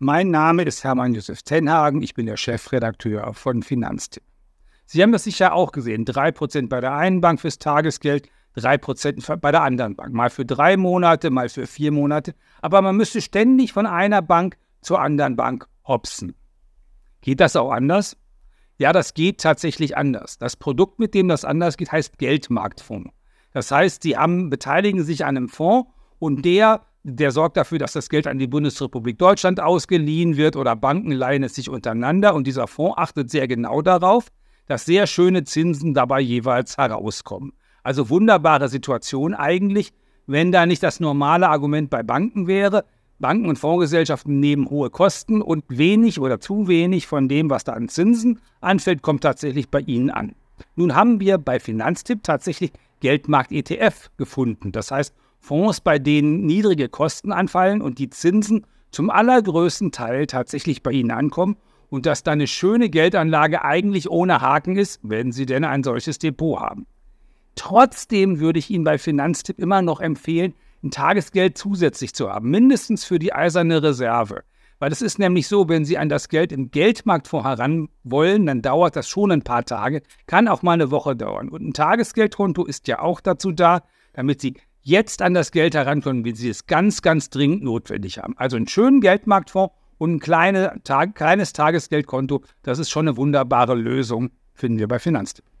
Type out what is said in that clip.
Mein Name ist Hermann Josef Tenhagen, ich bin der Chefredakteur von Finanztipp. Sie haben das sicher auch gesehen, 3% bei der einen Bank fürs Tagesgeld, 3% bei der anderen Bank. Mal für drei Monate, mal für vier Monate. Aber man müsste ständig von einer Bank zur anderen Bank hopsen. Geht das auch anders? Ja, das geht tatsächlich anders. Das Produkt, mit dem das anders geht, heißt Geldmarktfonds. Das heißt, Sie haben, beteiligen sich an einem Fonds und der der sorgt dafür, dass das Geld an die Bundesrepublik Deutschland ausgeliehen wird oder Banken leihen es sich untereinander. Und dieser Fonds achtet sehr genau darauf, dass sehr schöne Zinsen dabei jeweils herauskommen. Also wunderbare Situation eigentlich, wenn da nicht das normale Argument bei Banken wäre. Banken und Fondsgesellschaften nehmen hohe Kosten und wenig oder zu wenig von dem, was da an Zinsen anfällt, kommt tatsächlich bei ihnen an. Nun haben wir bei Finanztipp tatsächlich Geldmarkt-ETF gefunden. Das heißt, Fonds, bei denen niedrige Kosten anfallen und die Zinsen zum allergrößten Teil tatsächlich bei Ihnen ankommen und dass da eine schöne Geldanlage eigentlich ohne Haken ist, wenn Sie denn ein solches Depot haben. Trotzdem würde ich Ihnen bei Finanztipp immer noch empfehlen, ein Tagesgeld zusätzlich zu haben, mindestens für die eiserne Reserve. Weil es ist nämlich so, wenn Sie an das Geld im Geldmarktfonds heran wollen, dann dauert das schon ein paar Tage, kann auch mal eine Woche dauern. Und ein Tagesgeldkonto ist ja auch dazu da, damit Sie jetzt an das Geld herankommen, wenn sie es ganz, ganz dringend notwendig haben. Also einen schönen Geldmarktfonds und ein kleine, Tag, kleines Tagesgeldkonto, das ist schon eine wunderbare Lösung, finden wir bei Finanztipp.